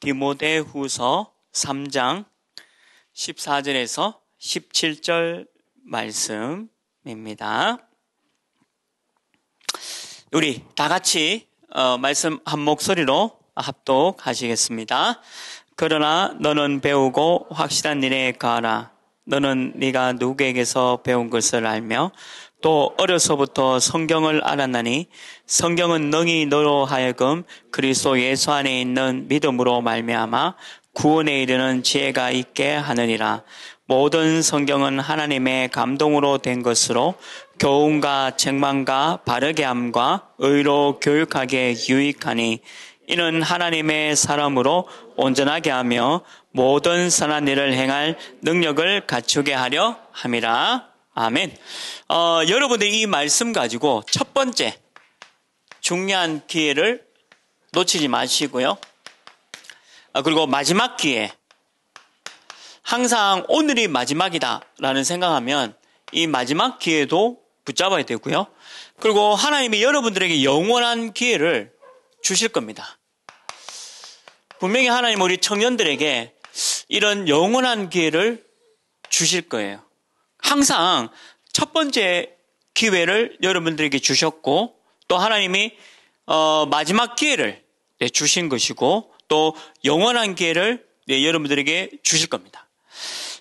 디모데후서 3장 14절에서 17절 말씀입니다. 우리 다 같이 어, 말씀 한 목소리로 합독하시겠습니다. 그러나 너는 배우고 확실한 일에 가라 너는 네가 누구에게서 배운 것을 알며 또 어려서부터 성경을 알았나니 성경은 능히 너로 하여금 그리스도 예수 안에 있는 믿음으로 말미암아 구원에 이르는 지혜가 있게 하느니라. 모든 성경은 하나님의 감동으로 된 것으로 교훈과 책망과 바르게 함과 의로 교육하게 유익하니 이는 하나님의 사람으로 온전하게 하며 모든 선한 일을 행할 능력을 갖추게 하려 함이라. 아멘. 어, 여러분들 이 말씀 가지고 첫 번째 중요한 기회를 놓치지 마시고요. 아, 그리고 마지막 기회. 항상 오늘이 마지막이다라는 생각하면 이 마지막 기회도 붙잡아야 되고요. 그리고 하나님이 여러분들에게 영원한 기회를 주실 겁니다. 분명히 하나님 우리 청년들에게 이런 영원한 기회를 주실 거예요. 항상 첫 번째 기회를 여러분들에게 주셨고 또 하나님이 어, 마지막 기회를 네, 주신 것이고 또 영원한 기회를 네, 여러분들에게 주실 겁니다.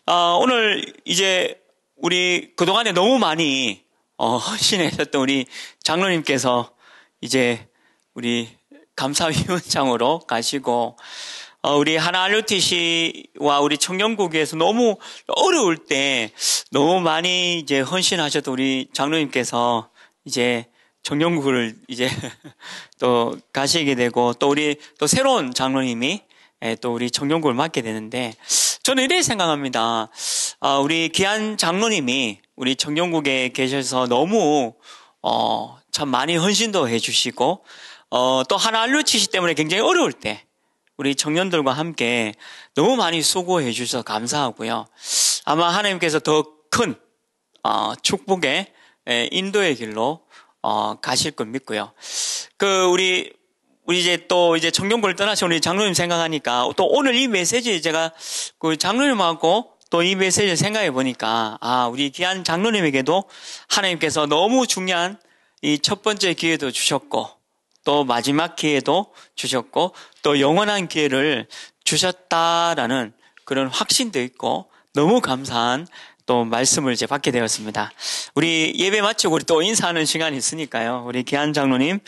어, 오늘 이제 우리 그동안에 너무 많이 어, 헌신하셨던 우리 장로님께서 이제 우리 감사위원장으로 가시고 어, 우리 하나알루티시와 우리 청년국에서 너무 어려울 때 너무 많이 이제 헌신하셨던 우리 장로님께서 이제 청년국을 이제 또 가시게 되고 또 우리 또 새로운 장로님이 예, 또 우리 청년국을 맡게 되는데 저는 이렇게 생각합니다. 아, 우리 귀한 장로님이 우리 청년국에 계셔서 너무 어, 참 많이 헌신도 해주시고 어, 또 하나알루티시 때문에 굉장히 어려울 때 우리 청년들과 함께 너무 많이 수고해 주셔서 감사하고요. 아마 하나님께서 더큰 어, 축복의 예, 인도의 길로 어, 가실 것 믿고요. 그 우리 우리 이제 또 이제 청년부를 떠나신 우리 장로님 생각하니까 또 오늘 이 메시지 제가 그 장로님하고 또 이 메시지를 생각해 보니까 아 우리 귀한 장로님에게도 하나님께서 너무 중요한 이 첫 번째 기회도 주셨고 또 마지막 기회도 주셨고 또 영원한 기회를 주셨다라는 그런 확신도 있고 너무 감사한 또 말씀을 이제 받게 되었습니다. 우리 예배 마치고 우리 또 인사하는 시간이 있으니까요. 우리 기한 장로님,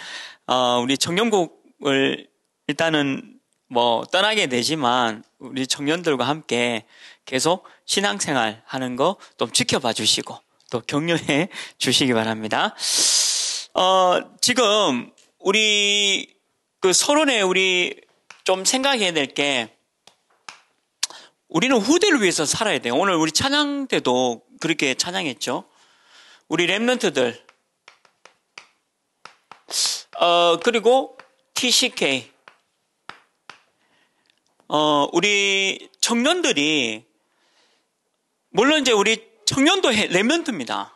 어, 우리 청년국을 일단은 뭐 떠나게 되지만 우리 청년들과 함께 계속 신앙생활 하는 거 좀 지켜봐 주시고 또 격려해 주시기 바랍니다. 어, 지금 우리 그 서론에 우리 좀 생각해야 될 게 우리는 후대를 위해서 살아야 돼요. 오늘 우리 찬양 때도 그렇게 찬양했죠. 우리 랩런트들. 어, 그리고 TCK. 어, 우리 청년들이, 물론 이제 우리 청년도 랩런트입니다.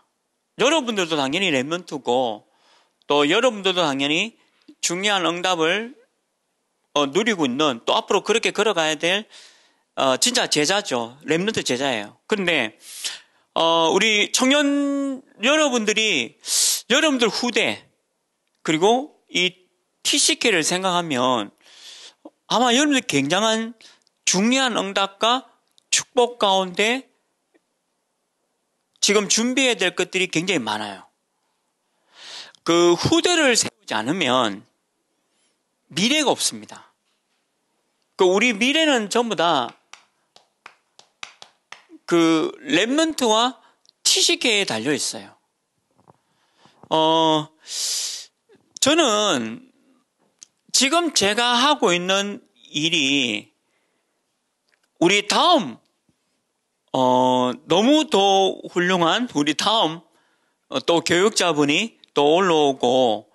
여러분들도 당연히 랩런트고, 또 여러분들도 당연히 중요한 응답을 어, 누리고 있는 또 앞으로 그렇게 걸어가야 될 어, 진짜 제자죠. 랩런트 제자예요. 그런데 어, 우리 청년 여러분들이 여러분들 후대 그리고 이 TCK를 생각하면 아마 여러분들 굉장한 중요한 응답과 축복 가운데 지금 준비해야 될 것들이 굉장히 많아요. 그 후대를 세우지 않으면 미래가 없습니다. 그 우리 미래는 전부 다그 랩먼트와 티식계에 달려 있어요. 어, 저는 지금 제가 하고 있는 일이 우리 다음 어, 너무 더 훌륭한 우리 다음 어, 또 교육자분이 또 올라오고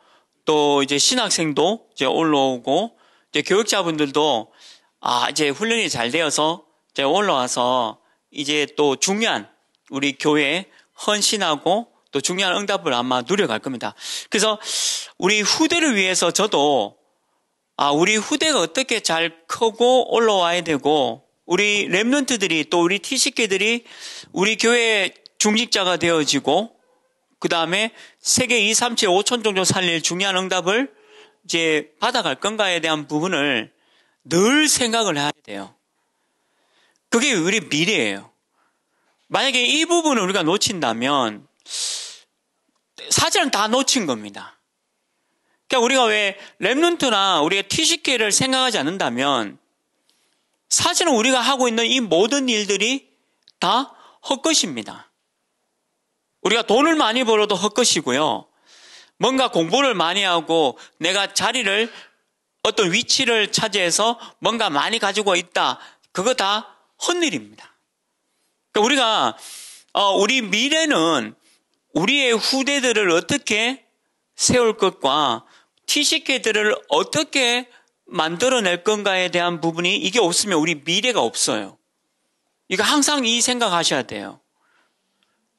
또 이제 신학생도 이제 올라오고 이제 교육자분들도 아 이제 훈련이 잘 되어서 이제 올라와서 이제 또 중요한 우리 교회 헌신하고 또 중요한 응답을 아마 누려갈 겁니다. 그래서 우리 후대를 위해서 저도 아 우리 후대가 어떻게 잘 크고 올라와야 되고 우리 랩런트들이또 우리 티식계들이 우리 교회 중직자가 되어지고 그 다음에 세계 2, 3, 7, 5천 종족 살릴 중요한 응답을 이제 받아갈 건가에 대한 부분을 늘 생각을 해야 돼요. 그게 우리 미래예요. 만약에 이 부분을 우리가 놓친다면 사실은 다 놓친 겁니다. 그러니까 우리가 왜 랩눈트나 우리가 TCK를 생각하지 않는다면 사실은 우리가 하고 있는 이 모든 일들이 다 헛것입니다. 우리가 돈을 많이 벌어도 헛것이고요. 뭔가 공부를 많이 하고 내가 자리를 어떤 위치를 차지해서 뭔가 많이 가지고 있다. 그거 다 헛일입니다. 그러니까 우리가 어, 우리 미래는 우리의 후대들을 어떻게 세울 것과 티시회들을 어떻게 만들어낼 건가에 대한 부분이 이게 없으면 우리 미래가 없어요. 이거 항상 이 생각하셔야 돼요.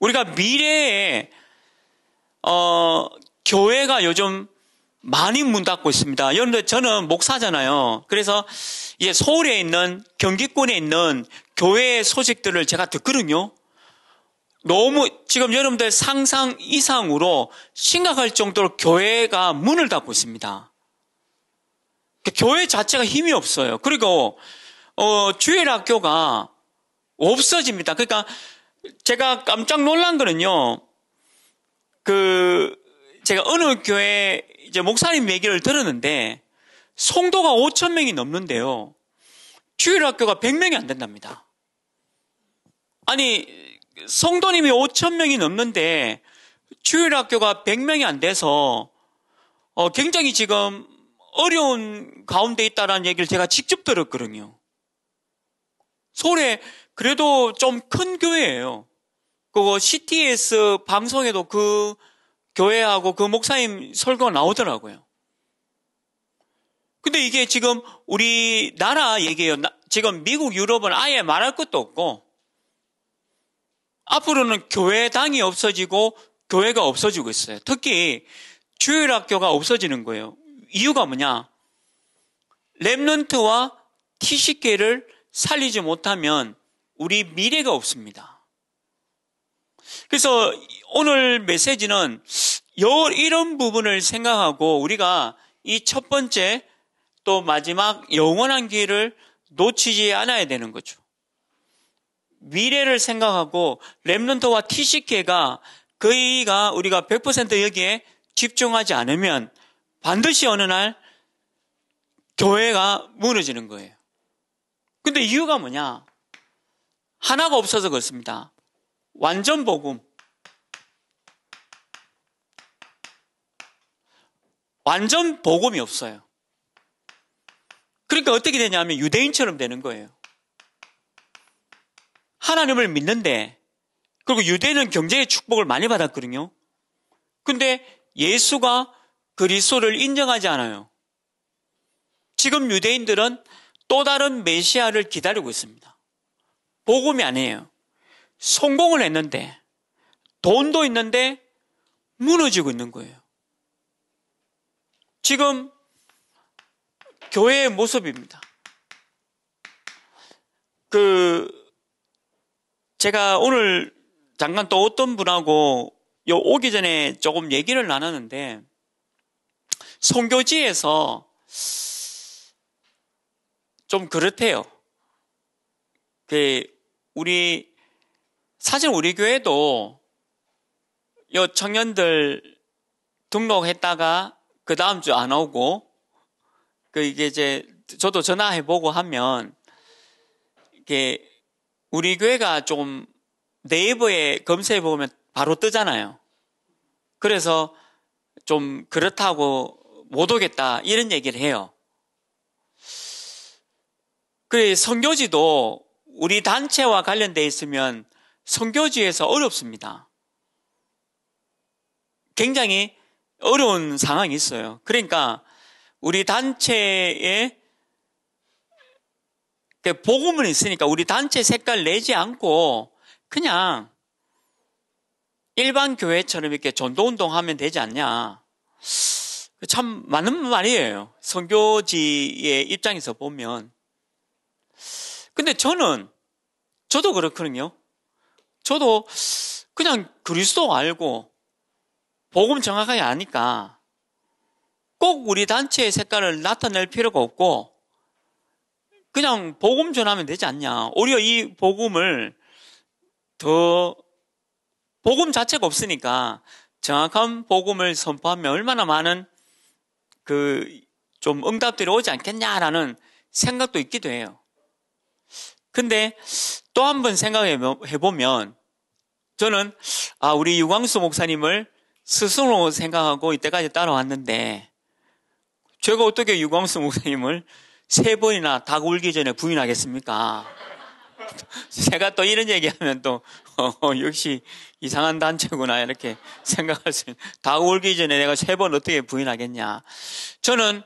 우리가 미래에 어, 교회가 요즘 많이 문 닫고 있습니다. 여러분들 저는 목사잖아요. 그래서 이제 서울에 있는 경기권에 있는 교회의 소식들을 제가 듣거든요. 너무 지금 여러분들 상상 이상으로 심각할 정도로 교회가 문을 닫고 있습니다. 그 교회 자체가 힘이 없어요. 그리고 어, 주일 학교가 없어집니다. 그러니까 제가 깜짝 놀란 거는요. 그 제가 어느 교회 이제 목사님 얘기를 들었는데 송도가 5천 명이 넘는데요. 주일 학교가 100명이 안 된답니다. 아니 성도님이 5천 명이 넘는데 주일 학교가 100명이 안 돼서 어, 굉장히 지금 어려운 가운데 있다라는 얘기를 제가 직접 들었거든요. 서울에 그래도 좀 큰 교회예요. 그거 CTS 방송에도 그 교회하고 그 목사님 설교가 나오더라고요. 근데 이게 지금 우리 나라 얘기예요. 지금 미국, 유럽은 아예 말할 것도 없고 앞으로는 교회당이 없어지고 교회가 없어지고 있어요. 특히 주일학교가 없어지는 거예요. 이유가 뭐냐? 랩런트와 TCK를 살리지 못하면 우리 미래가 없습니다. 그래서 오늘 메시지는 이런 부분을 생각하고 우리가 이 첫 번째 또 마지막 영원한 길을 놓치지 않아야 되는 거죠. 미래를 생각하고 랩런터와 티식계가 그이가 우리가 100% 여기에 집중하지 않으면 반드시 어느 날 교회가 무너지는 거예요. 근데 이유가 뭐냐? 하나가 없어서 그렇습니다. 완전 복음. 완전 복음이 없어요. 그러니까 어떻게 되냐면 유대인처럼 되는 거예요. 하나님을 믿는데 그리고 유대인은 경제의 축복을 많이 받았거든요. 근데 예수가 그리스도를 인정하지 않아요. 지금 유대인들은 또 다른 메시아를 기다리고 있습니다. 복음이 아니에요. 성공을 했는데, 돈도 있는데, 무너지고 있는 거예요. 지금, 교회의 모습입니다. 그, 제가 오늘 잠깐 또 어떤 분하고 요 오기 전에 조금 얘기를 나눴는데, 성교지에서 좀 그렇대요. 그 우리 사실 우리 교회도 요 청년들 등록했다가 그 다음 주 안 오고 그 이게 이제 저도 전화해 보고 하면 이게 우리 교회가 좀 네이버에 검색해 보면 바로 뜨잖아요. 그래서 좀 그렇다고 못 오겠다 이런 얘기를 해요. 그래 선교지도 우리 단체와 관련되어 있으면 성교지에서 어렵습니다. 굉장히 어려운 상황이 있어요. 그러니까 우리 단체에 그 복음은 있으니까 우리 단체 색깔 내지 않고 그냥 일반 교회처럼 이렇게 전도 운동하면 되지 않냐. 그 참 많은 말이에요. 선교지의 입장에서 보면 근데 저는, 저도 그렇거든요. 저도 그냥 그리스도 알고, 복음 정확하게 아니까, 꼭 우리 단체의 색깔을 나타낼 필요가 없고, 그냥 복음 전하면 되지 않냐. 오히려 이 복음을 더, 복음 자체가 없으니까, 정확한 복음을 선포하면 얼마나 많은 그 좀 응답들이 오지 않겠냐라는 생각도 있기도 해요. 근데 또 한 번 생각해 보면 저는 아 우리 유광수 목사님을 스승으로 생각하고 이때까지 따라왔는데 제가 어떻게 유광수 목사님을 세 번이나 닭 울기 전에 부인하겠습니까? 제가 또 이런 얘기하면 또 어, 어, 역시 이상한 단체구나 이렇게 생각할 수 있는 닭 울기 전에 내가 세 번 어떻게 부인하겠냐? 저는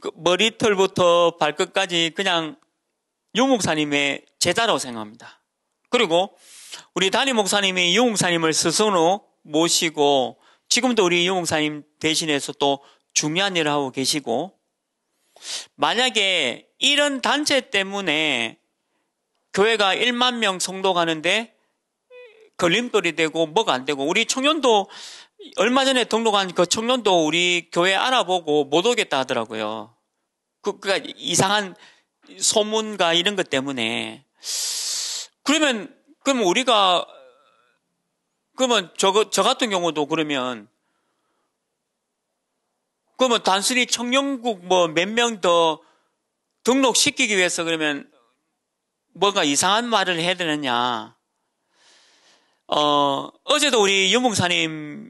그 머리털부터 발끝까지 그냥 용 목사님의 제자라고 생각합니다. 그리고 우리 담임 목사님이 용 목사님을 스스로 모시고 지금도 우리 용 목사님 대신해서 또 중요한 일을 하고 계시고 만약에 이런 단체 때문에 교회가 1만 명 성도 가는데 걸림돌이 되고 뭐가 안 되고 우리 청년도 얼마 전에 등록한 그 청년도 우리 교회 알아보고 못 오겠다 하더라고요. 그, 그니까 이상한 소문과 이런 것 때문에 그러면 그럼 우리가 그러면 저저 같은 경우도 그러면 그러면 단순히 청년국 뭐 몇 명 더 등록시키기 위해서 그러면 뭔가 이상한 말을 해야 되느냐. 어, 어제도 우리 윤봉사님이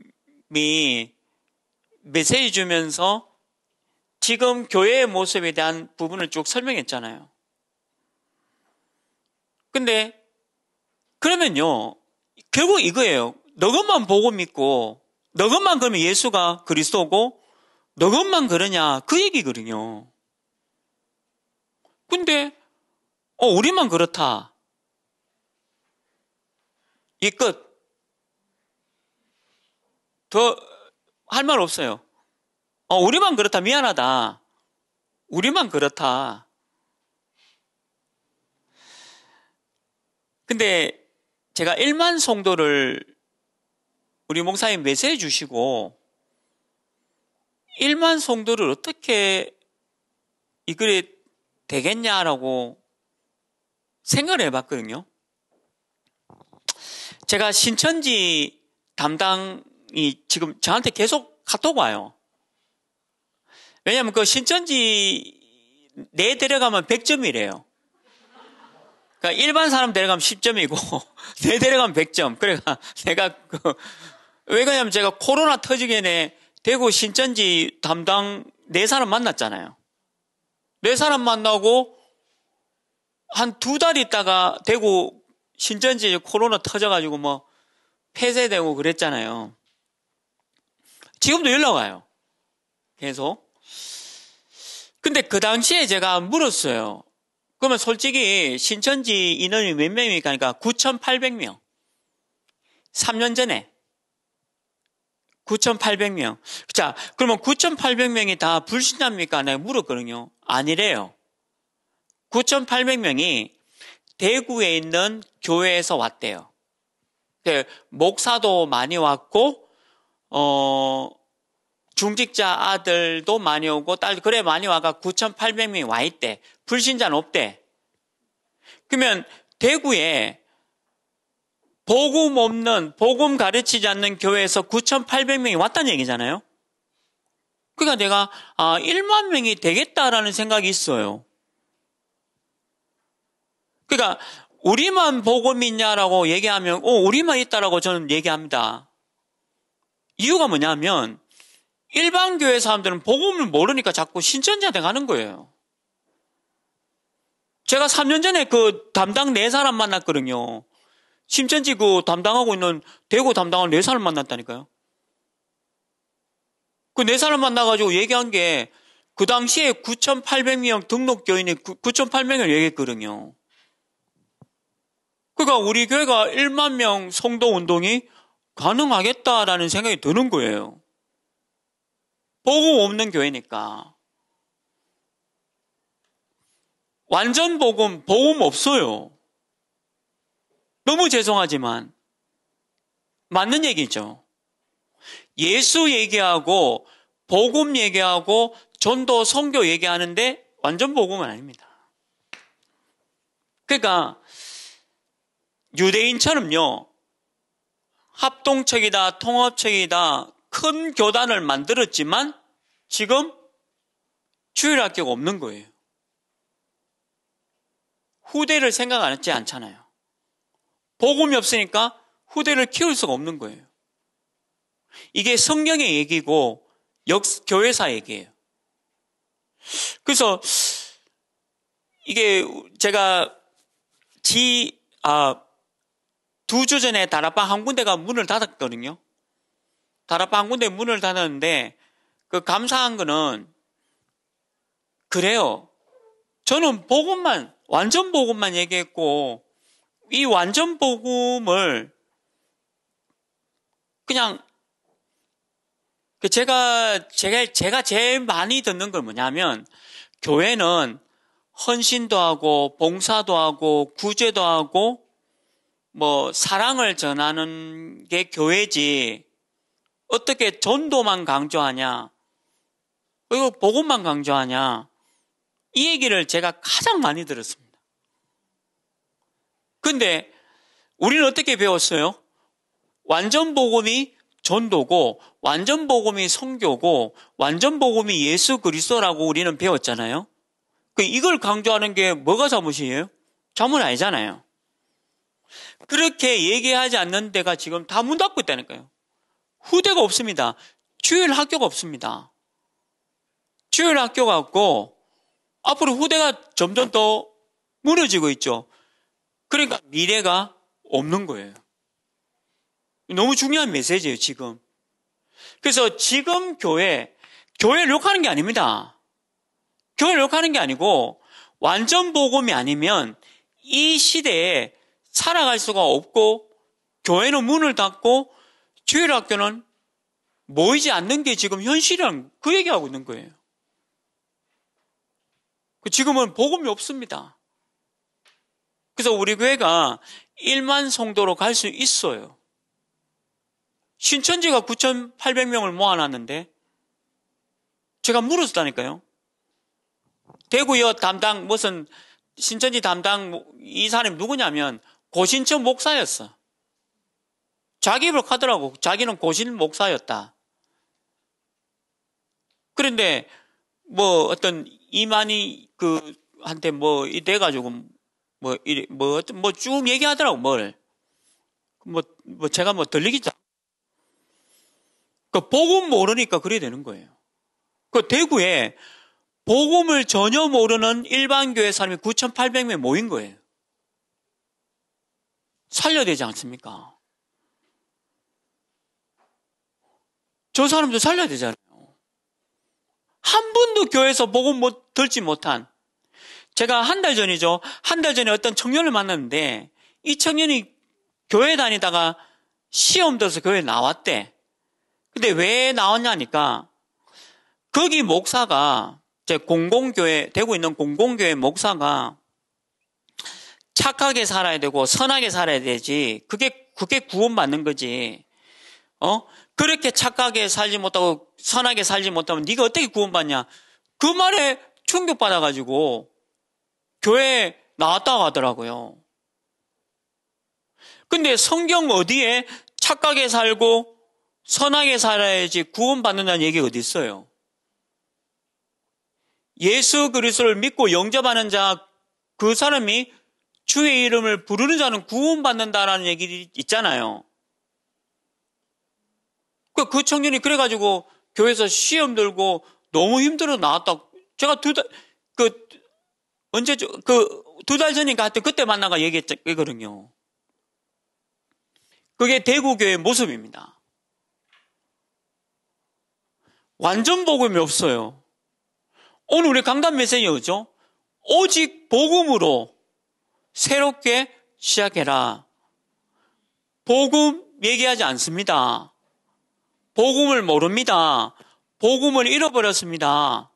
메시지 주면서 지금 교회의 모습에 대한 부분을 쭉 설명했잖아요. 근데 그러면요. 결국 이거예요. 너것만 보고 믿고 너것만 그러면 예수가 그리스도고 너것만 그러냐 그 얘기거든요. 근데 어 우리만 그렇다. 이 끝. 더 할 말 없어요. 어, 우리만 그렇다. 미안하다. 우리만 그렇다. 근데 제가 1만 송도를 우리 목사님 매세해 주시고 1만 송도를 어떻게 이글에 되겠냐라고 생각을 해봤거든요. 제가 신천지 담당이 지금 저한테 계속 카톡 와요. 왜냐면 그 신천지 내 데려가면 100점이래요. 그러니까 일반 사람 데려가면 10점이고 내 데려가면 100점. 그래가 그러니까 내가 그왜 그러냐면 제가 코로나 터지기 전에 대구 신천지 담당 네 사람 만났잖아요. 네 사람 만나고 한 두 달 있다가 대구 신천지 코로나 터져가지고 뭐 폐쇄되고 그랬잖아요. 지금도 연락 와요. 계속. 근데 그 당시에 제가 물었어요. 그러면 솔직히 신천지 인원이 몇 명입니까? 그러니까 9,800명. 3년 전에. 9,800명. 자, 그러면 9,800명이 다 불신자입니까? 내가 물었거든요. 아니래요. 9,800명이 대구에 있는 교회에서 왔대요. 그 목사도 많이 왔고, 어, 중직자 아들도 많이 오고 딸 그래 많이 와가 9,800명이 와 있대. 불신자는 없대. 그러면 대구에 복음 없는 복음 가르치지 않는 교회에서 9,800명이 왔다는 얘기잖아요. 그러니까 내가 아 1만 명이 되겠다라는 생각이 있어요. 그러니까 우리만 복음이 있냐라고 얘기하면 어 우리만 있다라고 저는 얘기합니다. 이유가 뭐냐면 일반 교회 사람들은 복음을 모르니까 자꾸 신천지한테 가는 거예요. 제가 3년 전에 그 담당 네 사람 만났거든요. 신천지 그 담당하고 있는 대구 담당한 네 사람 만났다니까요. 그 네 사람 만나가지고 얘기한 게 그 당시에 9,800명 등록 교인이 9,800명을 얘기했거든요. 그러니까 우리 교회가 1만 명 성도 운동이 가능하겠다라는 생각이 드는 거예요. 복음 없는 교회니까. 완전 복음, 복음 없어요. 너무 죄송하지만, 맞는 얘기죠. 예수 얘기하고, 복음 얘기하고, 전도, 성교 얘기하는데, 완전 복음은 아닙니다. 그러니까, 유대인처럼요, 합동책이다통합책이다 큰 교단을 만들었지만 지금 주일학교가 없는 거예요. 후대를 생각 안 했지 않잖아요. 복음이 없으니까 후대를 키울 수가 없는 거예요. 이게 성경의 얘기고 역, 교회사 얘기예요. 그래서 이게 제가 지, 아, 두 주 전에 다락방 한 군데가 문을 닫았거든요. 다락방 군데 문을 닫았는데 그 감사한 거는 그래요. 저는 복음만 완전 복음만 얘기했고 이 완전 복음을 그냥 그 제가 제가 제가 제일 많이 듣는 건 뭐냐면 교회는 헌신도 하고 봉사도 하고 구제도 하고 뭐 사랑을 전하는 게 교회지 어떻게 전도만 강조하냐? 그리고 복음만 강조하냐? 이 얘기를 제가 가장 많이 들었습니다. 근데 우리는 어떻게 배웠어요? 완전 복음이 전도고 완전 복음이 성교고 완전 복음이 예수 그리스도라고 우리는 배웠잖아요. 그 이걸 강조하는 게 뭐가 잘못이에요? 잘못 아니잖아요. 그렇게 얘기하지 않는 데가 지금 다 문 닫고 있다니까요. 후대가 없습니다. 주일 학교가 없습니다. 주일 학교가 없고 앞으로 후대가 점점 더 무너지고 있죠. 그러니까 미래가 없는 거예요. 너무 중요한 메시지예요, 지금. 그래서 지금 교회, 교회를 욕하는 게 아닙니다. 교회를 욕하는 게 아니고, 완전 복음이 아니면 이 시대에 살아갈 수가 없고, 교회는 문을 닫고, 주일학교는 모이지 않는 게 지금 현실이란 그 얘기하고 있는 거예요. 그 지금은 복음이 없습니다. 그래서 우리 교회가 1만 성도로 갈 수 있어요. 신천지가 9,800명을 모아놨는데 제가 물었다니까요. 대구역 담당 무슨 신천지 담당 이 사람이 누구냐면 고신천 목사였어. 자기 입을 하더라고. 자기는 고신 목사였다. 그런데 뭐 어떤 이만희 그 한테 뭐 돼가지고 뭐뭐뭐쭉 이래 뭐 어떤 뭐 얘기하더라고 뭘. 뭐, 뭐, 제가 뭐 들리기도 그, 복음 모르니까 그래야 되는 거예요. 그, 대구에 복음을 전혀 모르는 일반교회 사람이 9,800명 모인 거예요. 살려야 되지 않습니까? 저 사람도 살려야 되잖아요. 한 분도 교회에서 복음 못, 들지 못한. 제가 한 달 전이죠. 한 달 전에 어떤 청년을 만났는데 이 청년이 교회 다니다가 시험 들어서 교회 나왔대. 근데 왜 나왔냐니까 거기 목사가 제 공공교회 되고 있는 공공교회 목사가 착하게 살아야 되고 선하게 살아야 되지. 그게 그게 구원받는 거지. 어? 그렇게 착하게 살지 못하고 선하게 살지 못하면 네가 어떻게 구원받냐? 그 말에 충격받아가지고 교회에 나왔다고 하더라고요. 근데 성경 어디에 착하게 살고 선하게 살아야지 구원받는다는 얘기가 어디 있어요? 예수 그리스도를 믿고 영접하는 자 그 사람이 주의 이름을 부르는 자는 구원받는다라는 얘기 있잖아요. 그, 그 청년이 그래가지고 교회에서 시험 들고 너무 힘들어 나왔다. 제가 두 달, 그, 언제, 그, 두 달 전인가 하여튼 그때 만나가 얘기했거든요. 그게 대구교회 모습입니다. 완전 복음이 없어요. 오늘 우리 강단 메시지죠. 오직 복음으로 새롭게 시작해라. 복음 얘기하지 않습니다. 복음을 모릅니다. 복음을 잃어버렸습니다.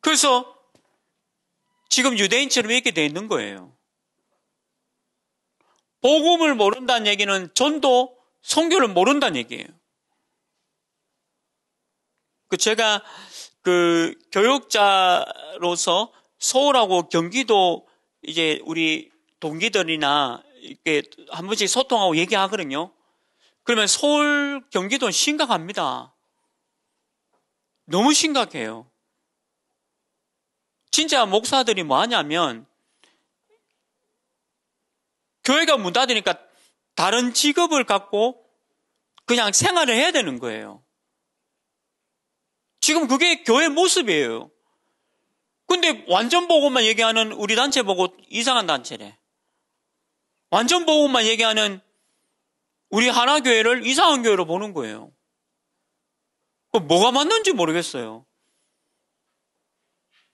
그래서 지금 유대인처럼 이렇게 돼 있는 거예요. 복음을 모른다는 얘기는 전도, 성교를 모른다는 얘기예요. 그 제가 그 교육자로서 서울하고 경기도 이제 우리 동기들이나 이렇게 한 번씩 소통하고 얘기하거든요. 그러면 서울, 경기도는 심각합니다. 너무 심각해요. 진짜 목사들이 뭐 하냐면, 교회가 문 닫으니까 다른 직업을 갖고 그냥 생활을 해야 되는 거예요. 지금 그게 교회 모습이에요. 근데 완전 보고만 얘기하는 우리 단체 보고 이상한 단체래. 완전 보고만 얘기하는 우리 하나교회를 이상한 교회로 보는 거예요. 그 뭐가 맞는지 모르겠어요.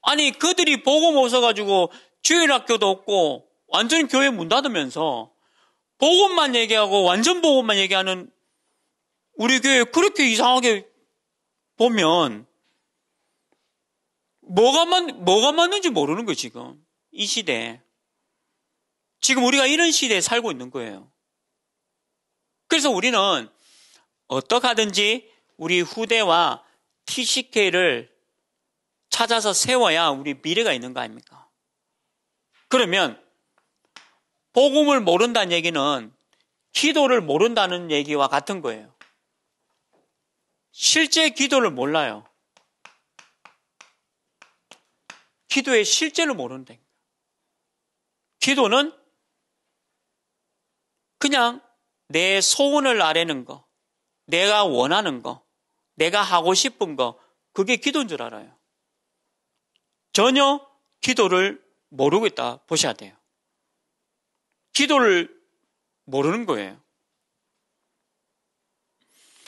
아니, 그들이 보고 모서가지고 주일학교도 없고 완전 히 교회 문 닫으면서 복음만 얘기하고 완전 복음만 얘기하는 우리 교회 그렇게 이상하게 보면 뭐가 맞, 뭐가 맞는지 모르는 거예요, 지금. 이 시대에. 지금 우리가 이런 시대에 살고 있는 거예요. 그래서 우리는 어떡하든지 우리 후대와 TCK를 찾아서 세워야 우리 미래가 있는 거 아닙니까? 그러면 복음을 모른다는 얘기는 기도를 모른다는 얘기와 같은 거예요. 실제 기도를 몰라요. 기도의 실제를 모른다. 기도는 그냥 내 소원을 아래는 거, 내가 원하는 거, 내가 하고 싶은 거, 그게 기도인 줄 알아요. 전혀 기도를 모르고 있다 보셔야 돼요. 기도를 모르는 거예요.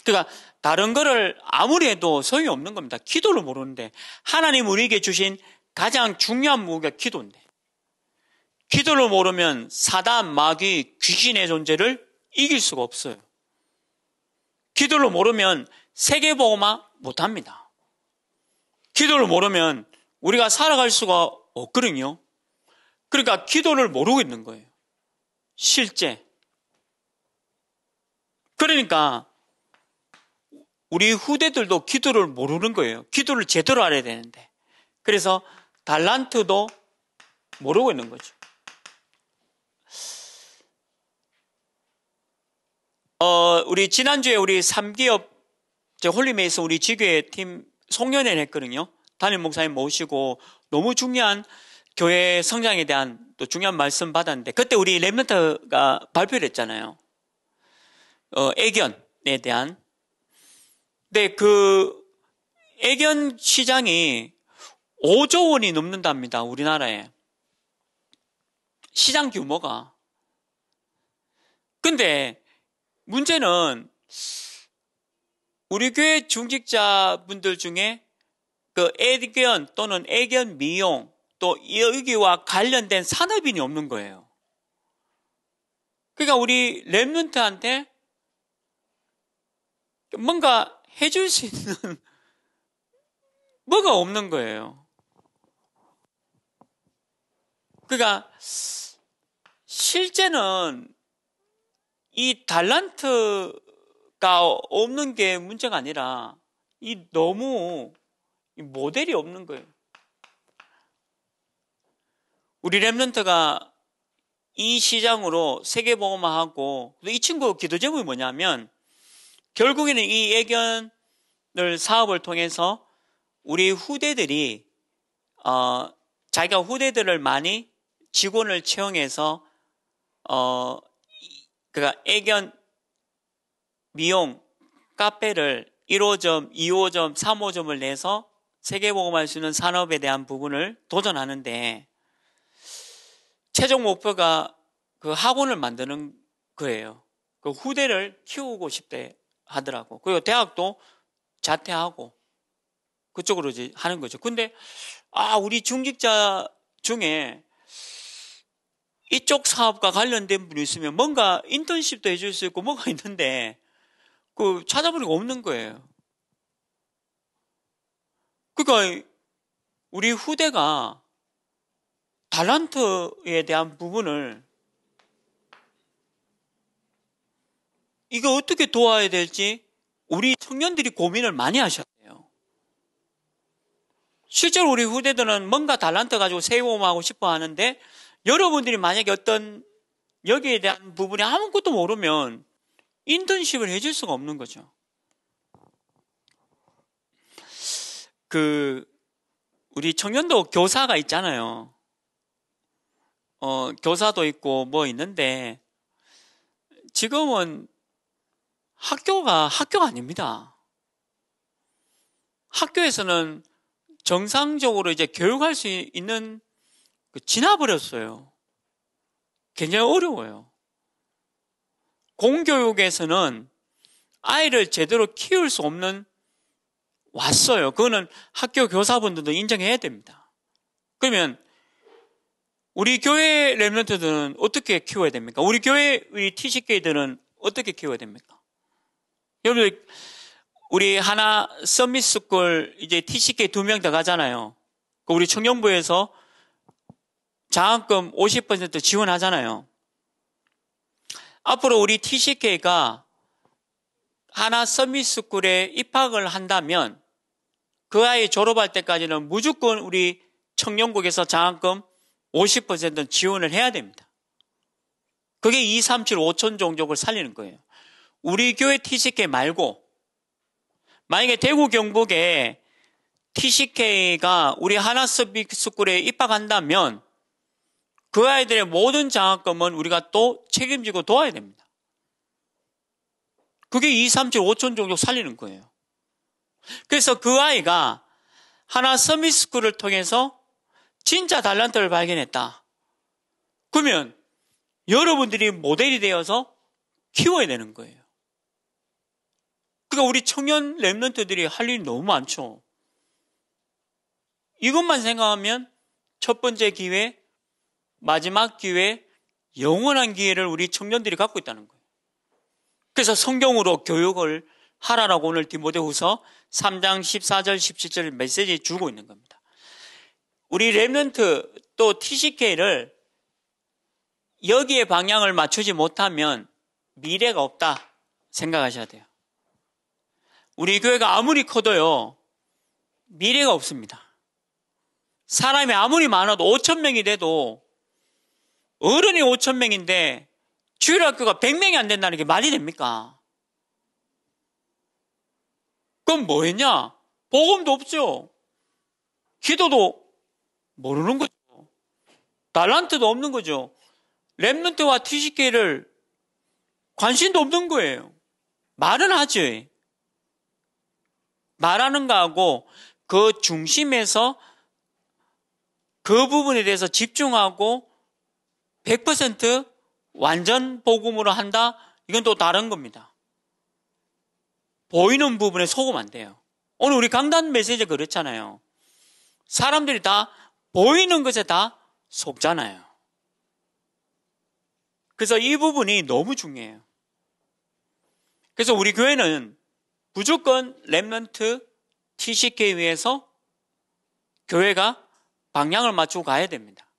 그러니까 다른 거를 아무리 해도 소용이 없는 겁니다. 기도를 모르는데 하나님 우리에게 주신 가장 중요한 무기가 기도인데 기도를 모르면 사단, 마귀, 귀신의 존재를 이길 수가 없어요. 기도를 모르면 세계보호화 못합니다. 기도를 모르면 우리가 살아갈 수가 없거든요. 그러니까 기도를 모르고 있는 거예요. 실제. 그러니까 우리 후대들도 기도를 모르는 거예요. 기도를 제대로 알아야 되는데. 그래서 달란트도 모르고 있는 거죠. 어, 우리 지난주에 우리 3기업제홀리메이스 우리 지교회 팀 송년회 했거든요. 담임 목사님 모시고 너무 중요한 교회 성장에 대한 또 중요한 말씀 받았는데 그때 우리 랩런터가 발표를 했잖아요. 어, 애견에 대한. 근데 그 애견 시장이 5조 원이 넘는답니다. 우리나라에. 시장 규모가. 근데 문제는 우리 교회 중직자분들 중에 그 애견 또는 애견 미용 또 여기와 관련된 산업인이 없는 거예요. 그러니까 우리 랩런트한테 뭔가 해줄 수 있는 뭐가 없는 거예요. 그러니까 실제는 이 달란트가 없는 게 문제가 아니라 이 너무 모델이 없는 거예요. 우리 랩런트가 이 시장으로 세계보험하고 이 친구 기도 제목이 뭐냐면 결국에는 이 애견을 사업을 통해서 우리 후대들이 어, 자기가 후대들을 많이 직원을 채용해서 어, 그가 애견 미용 카페를 1호점, 2호점, 3호점을 내서 세계보험할 수 있는 산업에 대한 부분을 도전하는데 최종 목표가 그 학원을 만드는 거예요. 그 후대를 키우고 싶대 하더라고. 그리고 대학도 자퇴하고 그쪽으로 이제 하는 거죠. 근데 아 우리 중직자 중에 이쪽 사업과 관련된 분이 있으면 뭔가 인턴십도 해줄 수 있고 뭐가 있는데 그 찾아보니까 없는 거예요. 그러니까 우리 후대가 달란트에 대한 부분을 이거 어떻게 도와야 될지 우리 청년들이 고민을 많이 하셨대요. 실제로 우리 후대들은 뭔가 달란트 가지고 세움하고 싶어 하는데 여러분들이 만약에 어떤 여기에 대한 부분이 아무것도 모르면 인턴십을 해줄 수가 없는 거죠. 그 우리 청년도 교사가 있잖아요. 어, 교사도 있고 뭐 있는데 지금은 학교가 학교가 아닙니다. 학교에서는 정상적으로 이제 교육할 수 있는 그 지나버렸어요. 굉장히 어려워요. 공교육에서는 아이를 제대로 키울 수 없는 왔어요. 그거는 학교 교사분들도 인정해야 됩니다. 그러면 우리 교회 랩런트들은 어떻게 키워야 됩니까? 우리 교회 우리 TCK들은 어떻게 키워야 됩니까? 여러분들 우리 하나 서미스쿨 이제 TCK 두명 다 가잖아요. 그 우리 청년부에서 장학금 50% 지원하잖아요. 앞으로 우리 TCK가 하나 서밋스쿨에 입학을 한다면 그 아이 졸업할 때까지는 무조건 우리 청년국에서 장학금 50% 지원을 해야 됩니다. 그게 2, 3, 7, 5천 종족을 살리는 거예요. 우리 교회 TCK 말고 만약에 대구 경북에 TCK가 우리 하나서비스쿨에 입학한다면 그 아이들의 모든 장학금은 우리가 또 책임지고 도와야 됩니다. 그게 2, 3, 7, 5천 종족 살리는 거예요. 그래서 그 아이가 하나 서밋스쿨을 통해서 진짜 달란트를 발견했다. 그러면 여러분들이 모델이 되어서 키워야 되는 거예요. 그러니까 우리 청년 랩런트들이 할 일이 너무 많죠. 이것만 생각하면 첫 번째 기회, 마지막 기회, 영원한 기회를 우리 청년들이 갖고 있다는 거예요. 그래서 성경으로 교육을 하라라고 오늘 디모데후서 3장 14절 17절 메시지 주고 있는 겁니다. 우리 렘넌트 또 TCK를 여기에 방향을 맞추지 못하면 미래가 없다 생각하셔야 돼요. 우리 교회가 아무리 커도요 미래가 없습니다. 사람이 아무리 많아도 5천 명이 돼도 어른이 5천 명인데 주일 학교가 100명이 안 된다는 게 말이 됩니까? 그럼 뭐 했냐? 복음도 없죠. 기도도 모르는 거죠. 달란트도 없는 거죠. 랩런트와 티식계를 관심도 없는 거예요. 말은 하죠. 말하는 거하고 그 중심에서 그 부분에 대해서 집중하고 100% 완전 복음으로 한다? 이건 또 다른 겁니다. 보이는 부분에 속으면 안 돼요. 오늘 우리 강단 메시지 그렇잖아요. 사람들이 다 보이는 것에 다 속잖아요. 그래서 이 부분이 너무 중요해요. 그래서 우리 교회는 무조건 랩런트 TCK에 서 교회가 방향을 맞추고 가야 됩니다.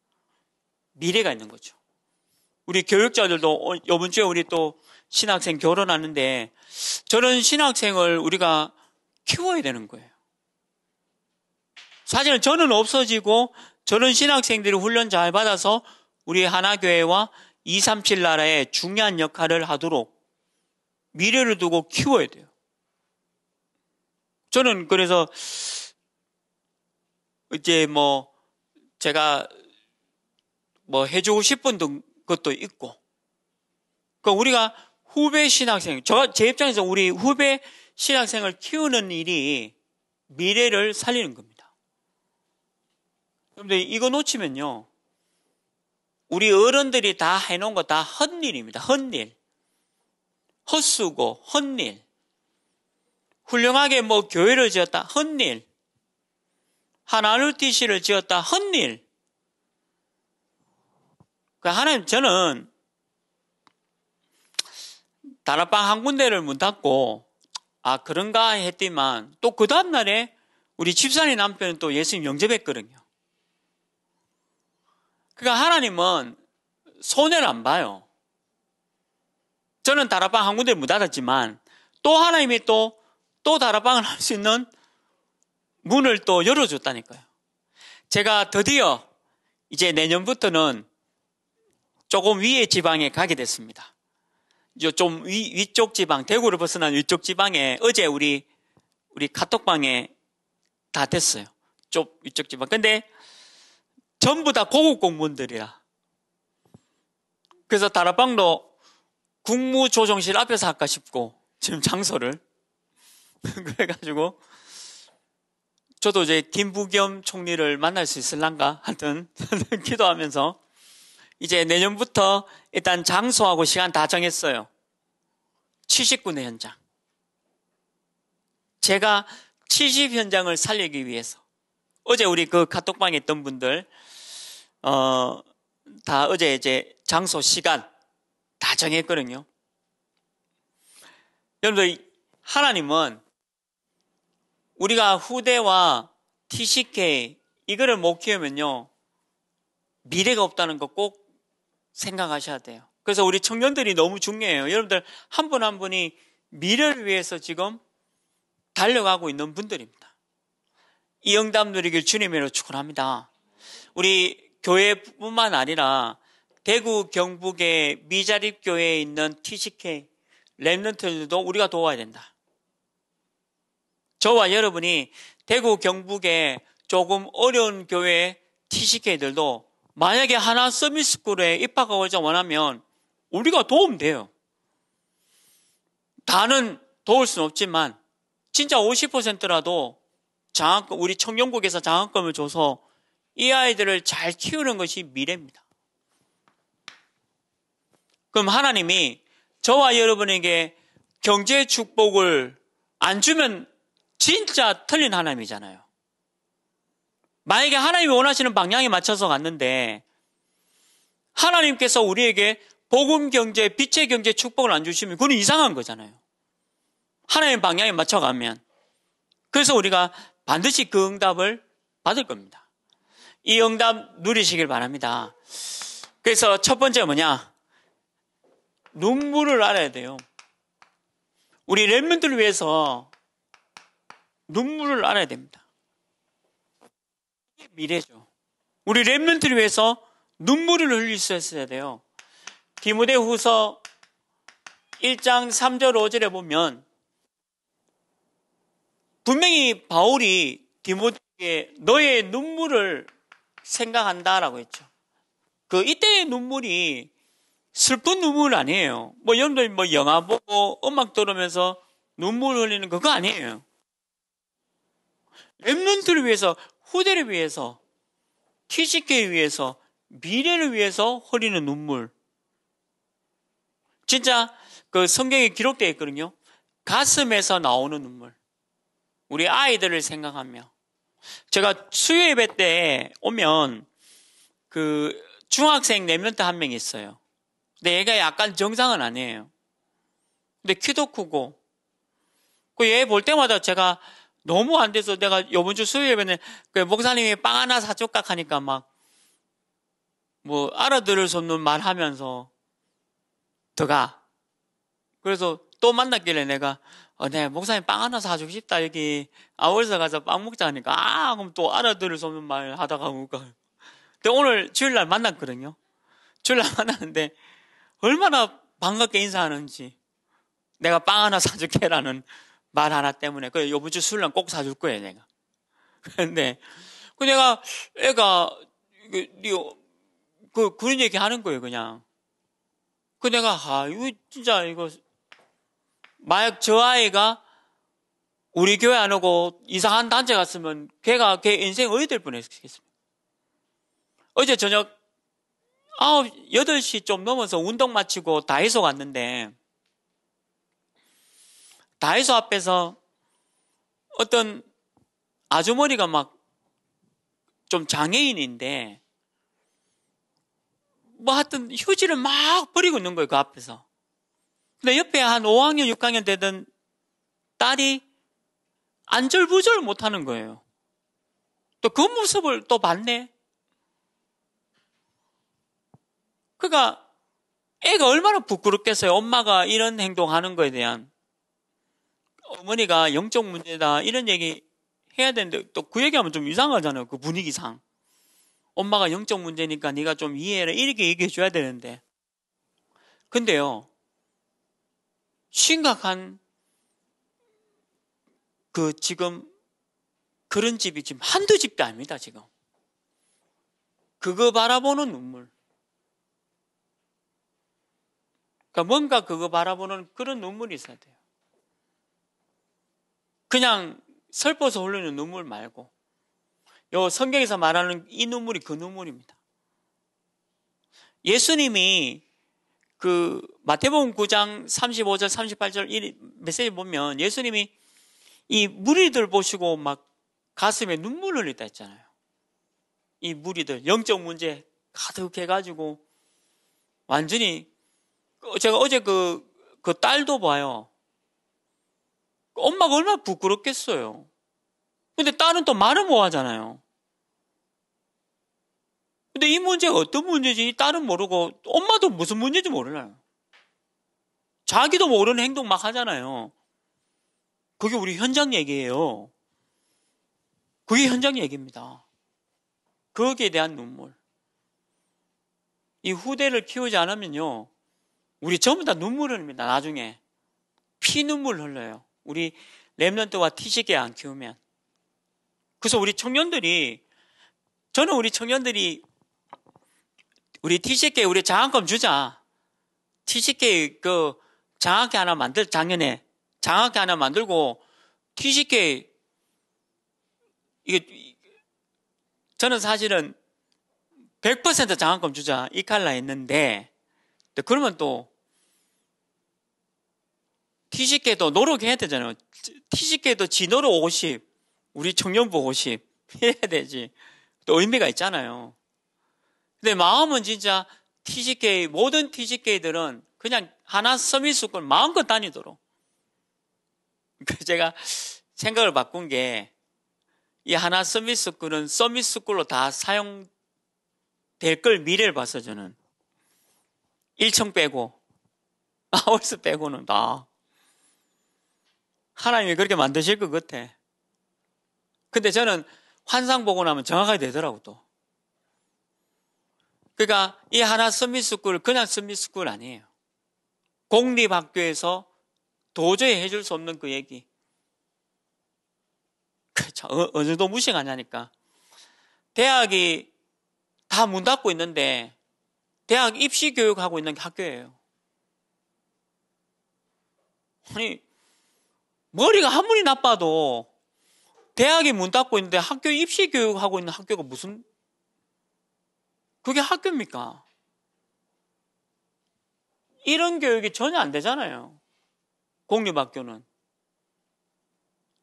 미래가 있는 거죠. 우리 교육자들도 이번 어, 주에 우리 또 신학생 결혼하는데 저런 신학생을 우리가 키워야 되는 거예요. 사실 저는 없어지고 저런 신학생들이 훈련 잘 받아서 우리 하나교회와 237 나라에 중요한 역할을 하도록 미래를 두고 키워야 돼요. 저는 그래서 이제 뭐 제가 뭐 해주고 싶은 것도 있고. 그 우리가 후배 신학생, 저, 제 입장에서 우리 후배 신학생을 키우는 일이 미래를 살리는 겁니다. 그런데 이거 놓치면요. 우리 어른들이 다 해놓은 거 다 헛일입니다. 헛일. 헛수고, 헛일. 훌륭하게 뭐 교회를 지었다. 헛일. 하나루티시를 지었다. 헛일. 그 하나님 저는 다락방 한 군데를 문 닫고 아 그런가 했지만또 그 다음날에 우리 집사님 남편은 또 예수님 영접했거든요. 그러니까 하나님은 손해를 안 봐요. 저는 다락방 한 군데 를문 닫았지만 또 하나님이 또, 또 다락방을 할 수 있는 문을 또 열어줬다니까요. 제가 드디어 이제 내년부터는 조금 위의 지방에 가게 됐습니다. 좀 위, 위쪽 지방, 대구를 벗어난 위쪽 지방에 어제 우리, 우리 카톡방에 다 됐어요. 좀 위쪽 지방. 근데 전부 다 고급 공무원들이라. 그래서 다락방도 국무조정실 앞에서 할까 싶고, 지금 장소를. 그래가지고, 저도 이제 김부겸 총리를 만날 수 있을란가? 하여튼, 기도하면서, 이제 내년부터 일단 장소하고 시간 다 정했어요. 79 내 현장. 제가 70 현장을 살리기 위해서 어제 우리 그 카톡방에 있던 분들 어, 다 어제 이제 장소 시간 다 정했거든요. 여러분들 하나님은 우리가 후대와 TCK 이거를 못 키우면요 미래가 없다는 거꼭 생각하셔야 돼요. 그래서 우리 청년들이 너무 중요해요. 여러분들 한 분한 한 분이 미래를 위해서 지금 달려가고 있는 분들입니다. 이 응답 누리길 주님으로 축원합니다. 우리 교회뿐만 아니라 대구 경북의 미자립 교회에 있는 TCK 랩런트들도 우리가 도와야 된다. 저와 여러분이 대구 경북의 조금 어려운 교회 TCK들도 만약에 하나 서밋스쿨에 입학하고자 원하면 우리가 도움돼요. 다는 도울 수는 없지만 진짜 50%라도 장학금 우리 청년국에서 장학금을 줘서 이 아이들을 잘 키우는 것이 미래입니다. 그럼 하나님이 저와 여러분에게 경제 축복을 안 주면 진짜 틀린 하나님이잖아요. 만약에 하나님이 원하시는 방향에 맞춰서 갔는데 하나님께서 우리에게 복음 경제, 빛의 경제 축복을 안 주시면 그건 이상한 거잖아요. 하나님의 방향에 맞춰가면. 그래서 우리가 반드시 그 응답을 받을 겁니다. 이 응답 누리시길 바랍니다. 그래서 첫 번째 뭐냐? 눈물을 알아야 돼요. 우리 랩몬들을 위해서 눈물을 알아야 됩니다. 미래죠. 우리 랩런트를 위해서 눈물을 흘릴 수 있어야 돼요. 디모데 후서 1장 3절 5절에 보면 분명히 바울이 디모데에게 너의 눈물을 생각한다라고 했죠. 그 이때의 눈물이 슬픈 눈물 아니에요. 뭐 여러분들 뭐 영화 보고 음악 들으면서 눈물 흘리는 그거 아니에요. 랩런트를 위해서 후대를 위해서, 키시케에 위해서, 미래를 위해서 흐리는 눈물. 진짜 그 성경에 기록되어 있거든요. 가슴에서 나오는 눈물. 우리 아이들을 생각하며. 제가 수요 예배 때 오면 그 중학생 내면대 네 한명 있어요. 근데 얘가 약간 정상은 아니에요. 근데 키도 크고. 그 얘 볼 때마다 제가 너무 안 돼서 내가 요번 주 수요일에는 그 목사님이 빵 하나 사줬까 하니까 막 뭐 알아들을 수 없는 말 하면서 들가 그래서 또 만났길래 내가 어, 네 목사님 빵 하나 사주고 싶다 여기 아울서 가서 빵 먹자 하니까 아 그럼 또 알아들을 수 없는 말 하다가 뭔가. 근데 오늘 주일날 만났거든요. 주일날 만났는데 얼마나 반갑게 인사하는지 내가 빵 하나 사줄게라는 말 하나 때문에 그래 요번 주 술랑 꼭 사줄 거야 내가. 근데 그 내가 애가 그, 그 그런 얘기 하는 거예요 그냥. 그 내가 아 이거 진짜 이거 만약 저 아이가 우리 교회 안 오고 이상한 단체 갔으면 걔가 걔 인생 어디 될 뻔했겠습니까? 어제 저녁 9, 시 8시 좀 넘어서 운동 마치고 다이소 갔는데 다이소 앞에서 어떤 아주머니가 막 좀 장애인인데 뭐 하여튼 휴지를 막 버리고 있는 거예요, 그 앞에서. 근데 옆에 한 5학년, 6학년 되던 딸이 안절부절 못 하는 거예요. 또 그 모습을 또 봤네. 그러니까 애가 얼마나 부끄럽겠어요. 엄마가 이런 행동하는 거에 대한. 어머니가 영적 문제다 이런 얘기 해야 되는데 또 그 얘기하면 좀 이상하잖아요. 그 분위기상. 엄마가 영적 문제니까 네가 좀 이해를 이렇게 얘기해 줘야 되는데. 근데요. 심각한 그 지금 그런 집이 지금 한두 집도 아닙니다, 지금. 그거 바라보는 눈물. 그러니까 뭔가 그거 바라보는 그런 눈물이 있어야 돼요. 그냥 슬퍼서 흘리는 눈물 말고 요 성경에서 말하는 이 눈물이 그 눈물입니다. 예수님이 그 마태복음 9장 35절 38절 이 메시지 보면 예수님이 이 무리들 보시고 막 가슴에 눈물 흘리다 했잖아요. 이 무리들 영적 문제 가득해 가지고 완전히 그 제가 어제 그그 그 딸도 봐요. 엄마가 얼마나 부끄럽겠어요. 근데 딸은 또 말을 못 하잖아요. 근데 이 문제가 어떤 문제인지 딸은 모르고 엄마도 무슨 문제인지 몰라요 자기도 모르는 행동 막 하잖아요. 그게 우리 현장 얘기예요. 그게 현장 얘기입니다. 거기에 대한 눈물. 이 후대를 키우지 않으면요. 우리 전부 다 눈물 흘립니다, 나중에. 피눈물 흘러요. 우리 랩런트와 티지게 안 키우면. 그래서 우리 청년들이 저는 우리 청년들이 우리 티지게 우리 장학금 주자. 티지게 그 장학회 하나 만들 작년에 장학회 하나 만들고 티지게 이게 저는 사실은 100% 장학금 주자 이 칼라 했는데 그러면 또 티식계도 노력해야 되잖아요. 티식계도 진호로 50, 우리 청년부 50 해야 되지. 또 의미가 있잖아요. 근데 마음은 진짜 TGK, 모든 TGK들은 그냥 하나 서밋스건 마음껏 다니도록. 그 제가 생각을 바꾼 게, 이 하나 서미스쿨은서미스쿨로다 사용될 걸 미래를 봐서 저는. 1층 빼고, 아울스 빼고는 다. 하나님이 그렇게 만드실 것 같아. 근데 저는 환상 보고 나면 정확하게 되더라고 또. 그러니까 이 하나 스미스쿨 그냥 스미스쿨 아니에요. 공립학교에서 도저히 해줄 수 없는 그 얘기. 그, 어, 어느 정도 무시하냐니까 대학이 다 문 닫고 있는데 대학 입시 교육하고 있는 게 학교예요. 아니 머리가 아무리 나빠도 대학에 문 닫고 있는데 학교 입시 교육하고 있는 학교가 무슨 그게 학교입니까? 이런 교육이 전혀 안 되잖아요. 공립학교는.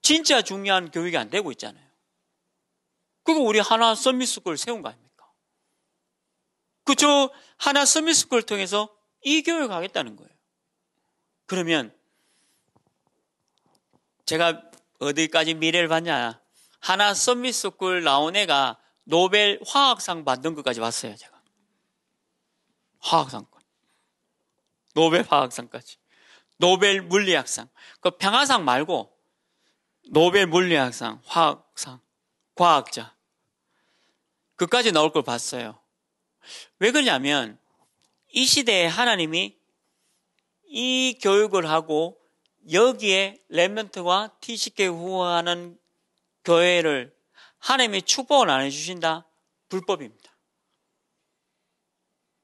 진짜 중요한 교육이 안 되고 있잖아요. 그거 우리 하나 서미스쿨 세운 거 아닙니까? 그저 하나 서미스쿨 통해서 이 교육 하겠다는 거예요. 그러면 제가 어디까지 미래를 봤냐. 하나 썸미스쿨 나온 애가 노벨 화학상 받는 것까지 봤어요, 제가. 화학상권. 노벨 화학상까지. 노벨 물리학상. 그 평화상 말고 노벨 물리학상, 화학상, 과학자. 그까지 나올 걸 봤어요. 왜 그러냐면 이 시대에 하나님이 이 교육을 하고 여기에 렘넌트와 티식계 후원하는 교회를 하나님이 축복을 안 해주신다? 불법입니다.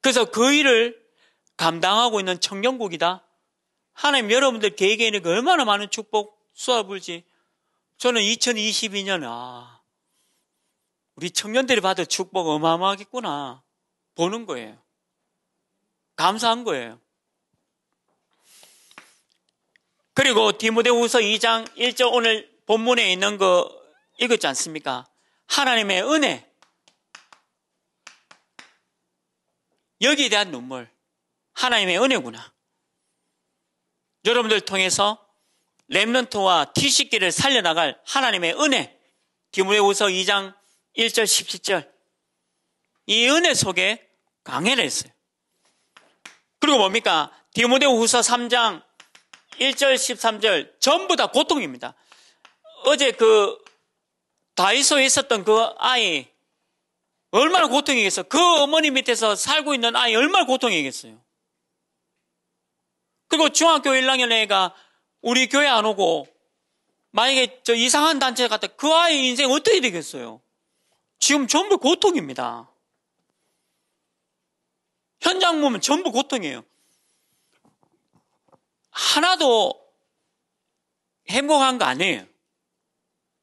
그래서 그 일을 감당하고 있는 청년국이다? 하나님 여러분들 개개인에 얼마나 많은 축복 쏘아불지? 저는 2022년, 아, 우리 청년들이 받을 축복 어마어마하겠구나. 보는 거예요. 감사한 거예요. 그리고 디모데후서 2장 1절 오늘 본문에 있는 거 읽었지 않습니까? 하나님의 은혜. 여기에 대한 눈물. 하나님의 은혜구나. 여러분들 통해서 랩런트와 티식기를 살려나갈 하나님의 은혜. 디모데후서 2장 1절 17절. 이 은혜 속에 강해를 했어요. 그리고 뭡니까? 디모데후서 3장 1절, 13절 전부 다 고통입니다. 어제 그 다이소에 있었던 그 아이 얼마나 고통이겠어요. 그 어머니 밑에서 살고 있는 아이 얼마나 고통이겠어요. 그리고 중학교 1학년 애가 우리 교회 안 오고 만약에 저 이상한 단체 에 갔다 그 아이 인생 어떻게 되겠어요? 지금 전부 고통입니다. 현장 보면 전부 고통이에요. 하나도 행복한 거 아니에요.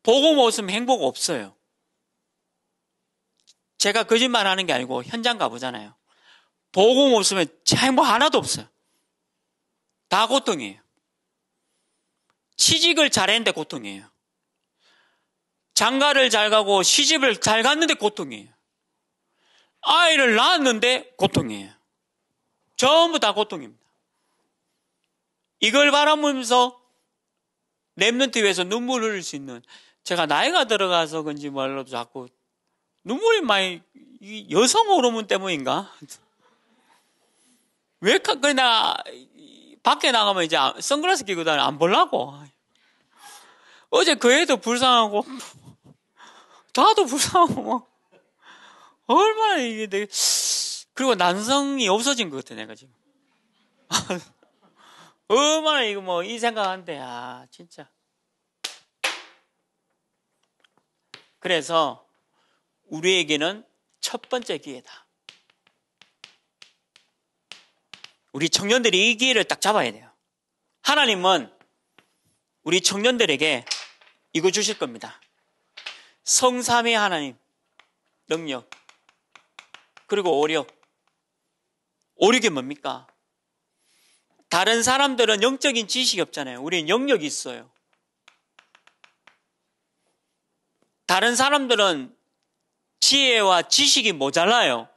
보고 모으면 행복 없어요. 제가 거짓말 하는 게 아니고 현장 가보잖아요. 보고 모으면 행복 하나도 없어요. 다 고통이에요. 취직을 잘했는데 고통이에요. 장가를 잘 가고 시집을 잘 갔는데 고통이에요. 아이를 낳았는데 고통이에요. 전부 다 고통입니다. 이걸 바라보면서 랩런트 위해서 눈물을 흘릴 수 있는 제가 나이가 들어가서 그런지 말로 자꾸 눈물이 많이 여성 호르몬 때문인가? 왜 그래 나 밖에 나가면 이제 아, 선글라스 끼고 다니 면안 볼라고 어제 그 애도 불쌍하고 나도 불쌍하고 막 얼마나 이게 되게 그리고 난성이 없어진 것 같아 내가 지금 얼마나 이거 뭐 이 생각한데 아 진짜. 그래서 우리에게는 첫 번째 기회다. 우리 청년들이 이 기회를 딱 잡아야 돼요. 하나님은 우리 청년들에게 이거 주실 겁니다. 성삼의 하나님, 능력, 그리고 오력. 오력이 뭡니까? 다른 사람들은 영적인 지식이 없잖아요. 우리는 영역이 있어요. 다른 사람들은 지혜와 지식이 모자라요.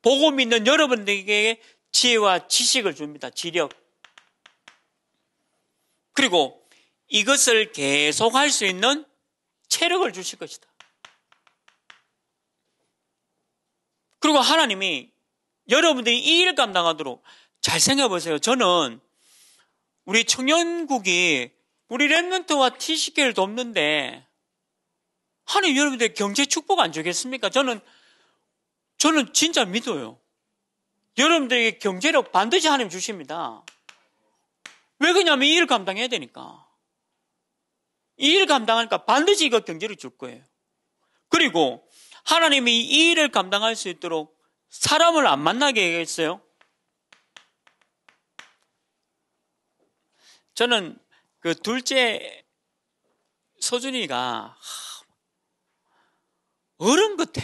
복음 있는 여러분들에게 지혜와 지식을 줍니다. 지력. 그리고 이것을 계속 할수 있는 체력을 주실 것이다. 그리고 하나님이 여러분들이 이일 감당하도록 잘 생각해 보세요. 저는 우리 청년국이 우리 랩런트와 TCK를 돕는데 하나님 여러분들 경제 축복 안 주겠습니까? 저는 저는 진짜 믿어요. 여러분들에게 경제력 반드시 하나님 주십니다. 왜 그러냐면 이일 감당해야 되니까. 이일 감당하니까 반드시 이거 경제를 줄 거예요. 그리고 하나님이 이 일을 감당할 수 있도록 사람을 안 만나게 겠어요 저는 그 둘째 소준이가 어른 같아.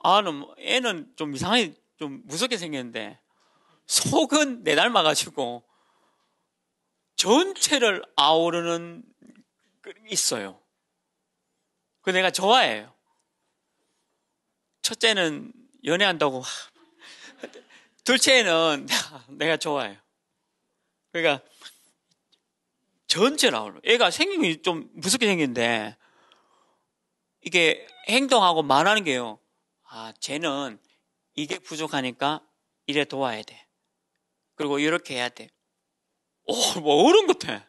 아는 뭐, 애는 좀 이상하게 좀 무섭게 생겼는데 속은 내 닮아가지고 전체를 아우르는 그 있어요. 그 내가 좋아해요. 첫째는 연애한다고. 둘째는 내가 좋아해요. 그러니까 전체 나오는 애가 생김이 좀 무섭게 생긴데 이게 행동하고 말하는 게요. 아, 쟤는 이게 부족하니까 이래 도와야 돼. 그리고 이렇게 해야 돼. 오, 뭐 어른 같아.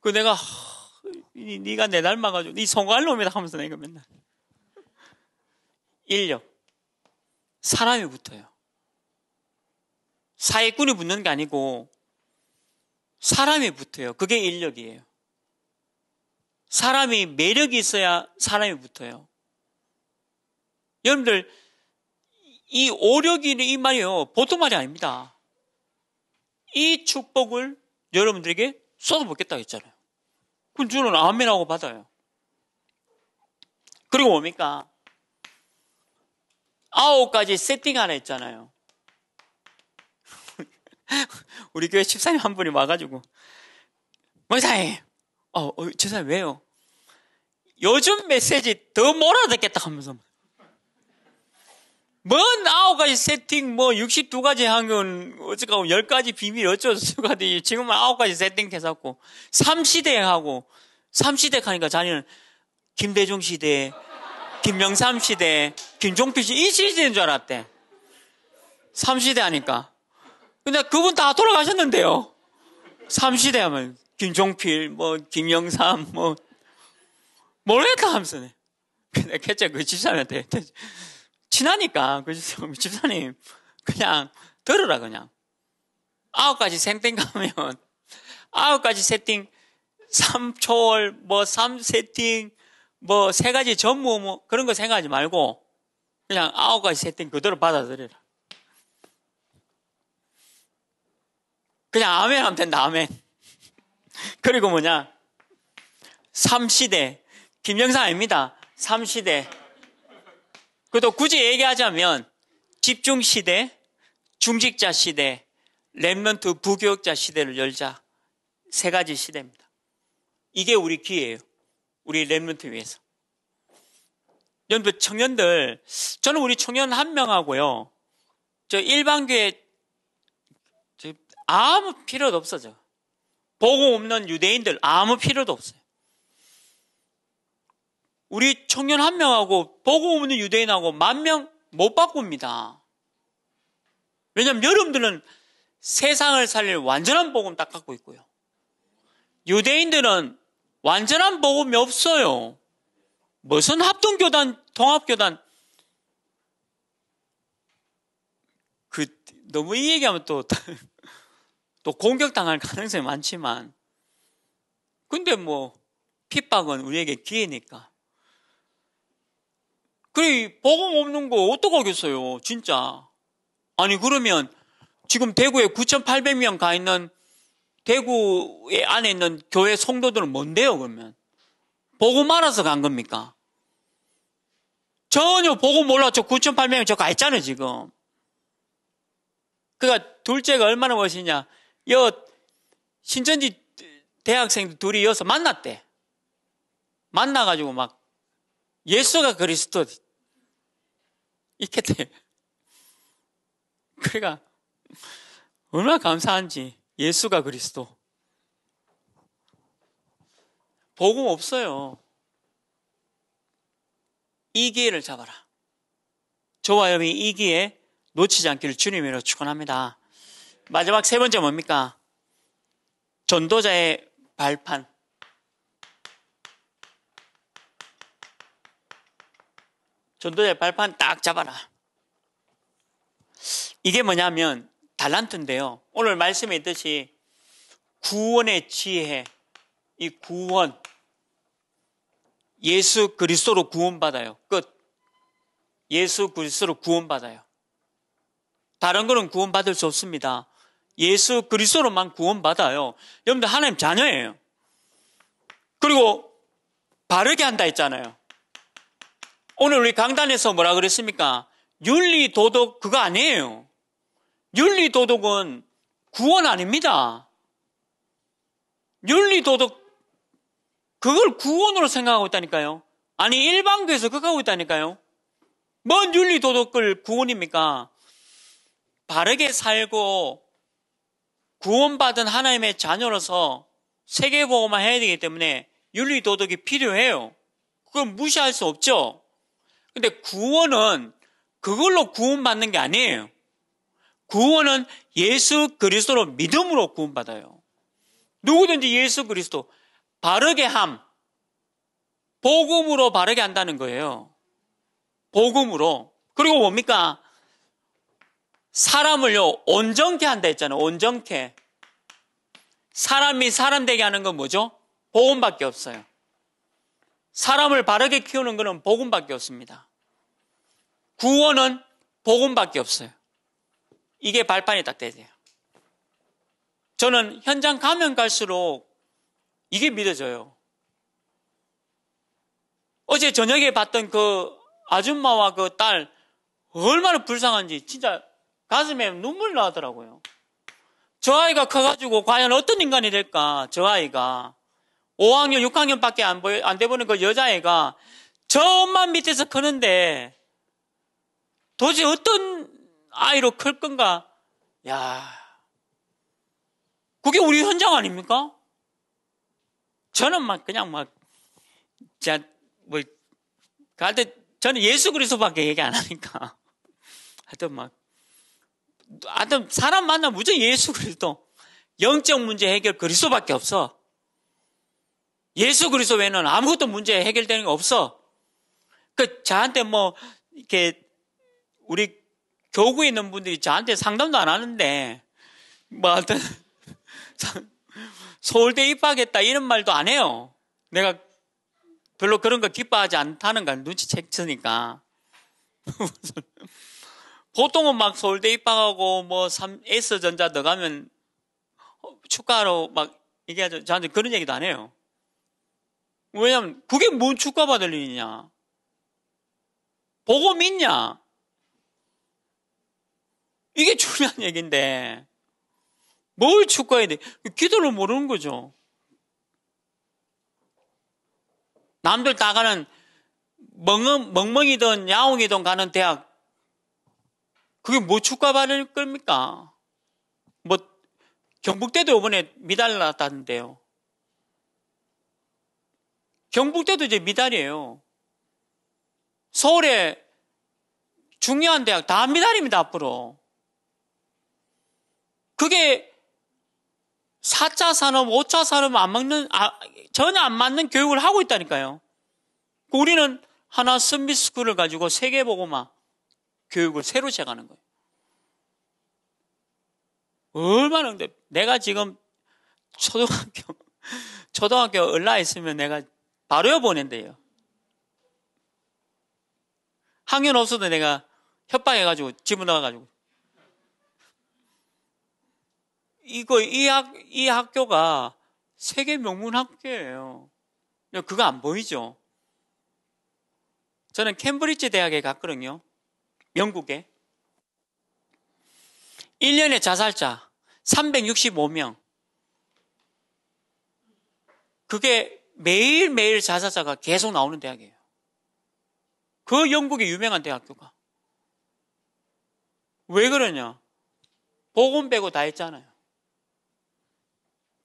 그 내가 니가내 닮아가지고 네성갈할 놈이다 하면서 내가 맨날 인력 사람이 붙어요. 사회꾼이 붙는 게 아니고 사람이 붙어요. 그게 인력이에요. 사람이 매력이 있어야 사람이 붙어요. 여러분들, 이 오력이는 이 말이요. 보통 말이 아닙니다. 이 축복을 여러분들에게 쏟아붓겠다고 했잖아요. 그럼 주는 아멘하고 받아요. 그리고 뭡니까? 아홉 가지 세팅 하나 했잖아요. 우리 교회 집사님 한 분이 와가지고 목사님 어, 어 집사님 왜요? 요즘 메시지 더 몰아듣겠다 하면서 뭔 아홉 가지 세팅, 뭐 62가지 항은 어쨌건 10가지 비밀 어쩔 수가 쩌고 지금은 아홉 가지 세팅 해서고 3시대 하고 3시대 가니까 자기는 김대중 시대, 김명삼 시대, 김종필 시대 이 시대인 줄 알았대. 3시대 하니까 근데 그분 다 돌아가셨는데요. 3시대 하면 김종필, 뭐 김영삼, 뭐 모르겠다 하면서 근데 개째 그 집사님한테 친하니까 그, 그 집사님 그냥 들으라 그냥 아홉 가지 생땡 가면 아홉 가지 세팅 3초월 뭐 3세팅 뭐 세 가지 전무 뭐 그런 거 생각하지 말고 그냥 아홉 가지 세팅 그대로 받아들여라. 그냥 아멘 하면 된다, 아멘. 그리고 뭐냐? 3시대. 김영사 아닙니다. 3시대. 그래도 굳이 얘기하자면 집중 시대, 중직자 시대, 랩런트 부교육자 시대를 열자. 세 가지 시대입니다. 이게 우리 기회예요. 우리 랩런트 위해서. 여러분 청년들 저는 우리 청년 한 명하고요. 저 일반교회 아무 필요도 없어져. 보고 없는 유대인들 아무 필요도 없어요. 우리 청년 한 명하고 보고 없는 유대인하고 만 명 못 바꿉니다. 왜냐하면 여러분들은 세상을 살릴 완전한 복음 딱 갖고 있고요. 유대인들은 완전한 복음이 없어요. 무슨 합동교단, 통합교단. 그, 너무 이 얘기하면 또, 또 공격당할 가능성이 많지만 근데 뭐 핍박은 우리에게 기회니까 그래 복음 없는 거 어떡하겠어요 진짜 아니 그러면 지금 대구에 9,800명 가 있는 대구에 안에 있는 교회 성도들은 뭔데요 그러면 복음 알아서 간 겁니까? 전혀 복음 몰랐죠 9,800명 저가 있잖아요 지금 그러니까 둘째가 얼마나 멋있냐 여 신천지 대학생 둘이 이어서 만났대. 만나가지고 막 예수가 그리스도 있겠대. 그러니까 얼마나 감사한지 예수가 그리스도. 복음 없어요. 이 기회를 잡아라. 저와 여러분이 이 기회 놓치지 않기를 주님으로 축원합니다. 마지막 세 번째 뭡니까? 전도자의 발판. 전도자의 발판 딱 잡아라. 이게 뭐냐면 달란트인데요. 오늘 말씀에 있듯이 구원의 지혜, 이 구원, 예수 그리스도로 구원받아요. 끝. 예수 그리스도로 구원받아요. 다른 거는 구원받을 수 없습니다. 예수 그리스도로만 구원받아요. 여러분들 하나님 자녀예요. 그리고 바르게 한다 했잖아요. 오늘 우리 강단에서 뭐라 그랬습니까? 윤리 도덕 그거 아니에요. 윤리 도덕은 구원 아닙니다. 윤리 도덕 그걸 구원으로 생각하고 있다니까요. 아니 일반교에서 그거 하고 있다니까요. 뭔 윤리 도덕을 구원입니까? 바르게 살고 구원받은 하나님의 자녀로서 세계보고만 해야 되기 때문에 윤리 도덕이 필요해요. 그건 무시할 수 없죠. 근데 구원은 그걸로 구원받는 게 아니에요. 구원은 예수 그리스도로 믿음으로 구원받아요. 누구든지 예수 그리스도 바르게 함 복음으로 바르게 한다는 거예요. 복음으로. 그리고 뭡니까? 사람을요, 온전케 한다 했잖아요. 온전케. 사람이 사람 되게 하는 건 뭐죠? 복음밖에 없어요. 사람을 바르게 키우는 것은 복음밖에 없습니다. 구원은 복음밖에 없어요. 이게 발판이 딱 돼야 돼요 저는 현장 가면 갈수록 이게 믿어져요. 어제 저녁에 봤던 그 아줌마와 그 딸 얼마나 불쌍한지 진짜 가슴에 눈물 나더라고요. 저 아이가 커가지고 과연 어떤 인간이 될까? 저 아이가 5학년, 6학년밖에 안, 보여, 안 돼보는 그 여자애가 저 엄마 밑에서 크는데 도대체 어떤 아이로 클 건가? 야, 그게 우리 현장 아닙니까? 저는 막 그냥 막 진짜 뭐 가대 저는 예수 그리스도밖에 얘기 안 하니까 하여튼 막 하여튼 사람 만나 무조건 예수 그리스도. 영적 문제 해결 그리스도밖에 없어. 예수 그리스도 외에는 아무것도 문제 해결되는 게 없어. 그 저한테 뭐 이렇게 우리 교구에 있는 분들이 저한테 상담도 안 하는데 뭐 하여튼 서울대 입학했다 이런 말도 안 해요. 내가 별로 그런 거 기뻐하지 않다는 걸 눈치챘으니까. 보통은 막 서울대 입학하고 뭐 S전자 들어가면 축가로 막 얘기하죠. 저한테 그런 얘기도 안 해요. 왜냐면 그게 뭔 축가 받을 일이냐. 보고 있냐 이게 중요한 얘기인데 뭘 축가해야 돼. 기도를 모르는 거죠. 남들 다 가는 멍, 멍멍이든 야옹이든 가는 대학 그게 뭐 축가받을 겁니까? 뭐 경북대도 이번에 미달 났다는데요. 경북대도 이제 미달이에요. 서울에 중요한 대학 다 미달입니다, 앞으로. 그게 4차 산업, 5차 산업 안 맞는, 아, 전혀 안 맞는 교육을 하고 있다니까요. 우리는 하나 선비스쿨을 가지고 세계보고마, 교육을 새로 시작하는 거예요. 얼마나 근데 내가 지금 초등학교 초등학교 올라 있으면 내가 바로 보낸대요. 학년 없어도 내가 협박해가지고 집어 나가가지고 이거 이 학 이 학교가 세계 명문 학교예요. 그거 안 보이죠? 저는 캠브리지 대학에 갔거든요. 영국에 1년에 자살자 365명. 그게 매일매일 자살자가 계속 나오는 대학이에요. 그 영국의 유명한 대학교가. 왜 그러냐? 보건 빼고 다 했잖아요.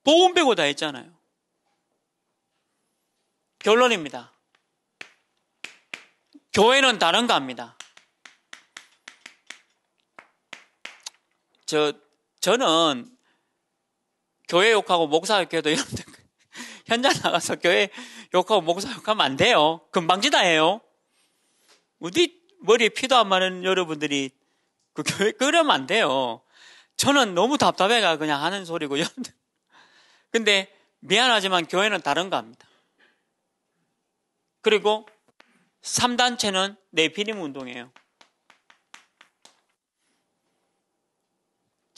보건 빼고 다 했잖아요. 결론입니다. 교회는 다른가 합니다. 저 저는 교회 욕하고 목사 욕해도 여러분 현장 나가서 교회 욕하고 목사 욕하면 안 돼요. 금방지다해요 어디 머리에 피도 안마는 여러분들이 그 교회 그으면안 돼요. 저는 너무 답답해가 그냥 하는 소리고 여러분들. 근데 미안하지만 교회는 다른가 합니다. 그리고 3단체는 내피림 운동이에요.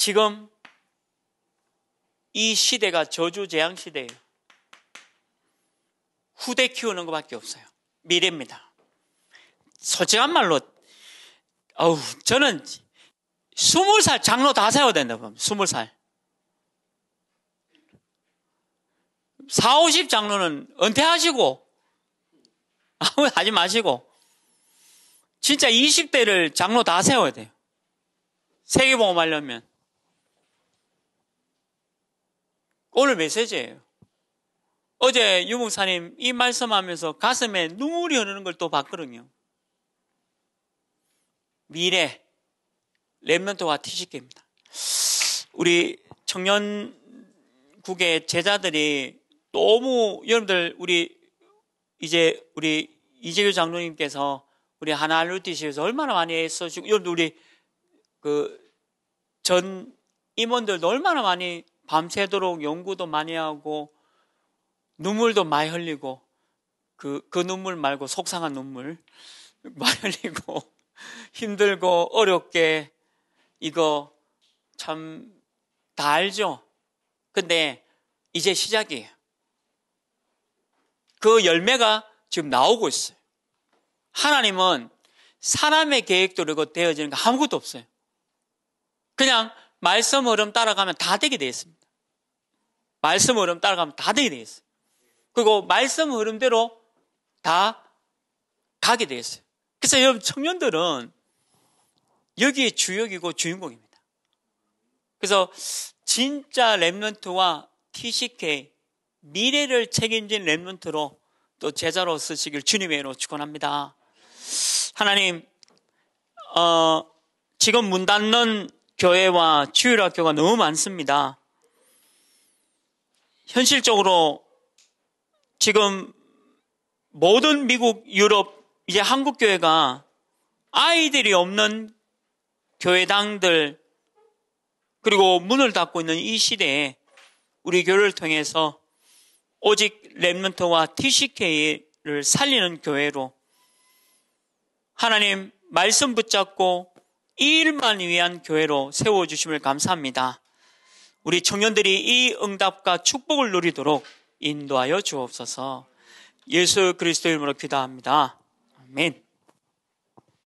지금 이 시대가 저주 재앙 시대예요. 후대 키우는 것밖에 없어요. 미래입니다. 솔직한 말로 어우 저는 스물 살 장로 다 세워야 된다고 합니다. 스물 살 4, 50 장로는 은퇴하시고 아무 하지 마시고 진짜 20대를 장로 다 세워야 돼요. 세계보험 하려면 오늘 메시지예요. 어제 유목사님 이 말씀하면서 가슴에 눈물이 흐르는 걸 또 봤거든요. 미래 렘넌트와 티시케입니다 우리 청년국의 제자들이 너무 여러분들 우리 이제 우리 이재규 장로님께서 우리 하나알루티시에서 얼마나 많이 애써주고 여러분들 우리 그 전 임원들도 얼마나 많이 밤새도록 연구도 많이 하고 눈물도 많이 흘리고 그, 그 눈물 말고 속상한 눈물 많이 흘리고 힘들고 어렵게 이거 참 다 알죠? 근데 이제 시작이에요. 그 열매가 지금 나오고 있어요. 하나님은 사람의 계획도로 되어지는 게 아무것도 없어요. 그냥 말씀 흐름 따라가면 다 되게 되어 있습니다. 말씀 흐름 따라가면 다 되게 돼 있어요. 그리고 말씀 흐름대로 다 가게 돼 있어요. 그래서 여러분 청년들은 여기에 주역이고 주인공입니다. 그래서 진짜 랩런트와 TCK 미래를 책임진 랩런트로 또 제자로 쓰시길 주님의 이름으로 축원합니다. 하나님 어, 지금 문 닫는 교회와 주일학교가 너무 많습니다. 현실적으로 지금 모든 미국, 유럽, 이제 한국 교회가 아이들이 없는 교회당들 그리고 문을 닫고 있는 이 시대에 우리 교회를 통해서 오직 랩런트와 TCK를 살리는 교회로 하나님 말씀 붙잡고 이 일만 위한 교회로 세워주심을 감사합니다. 우리 청년들이 이 응답과 축복을 누리도록 인도하여 주옵소서. 예수 그리스도 이름으로 기도합니다. 아멘.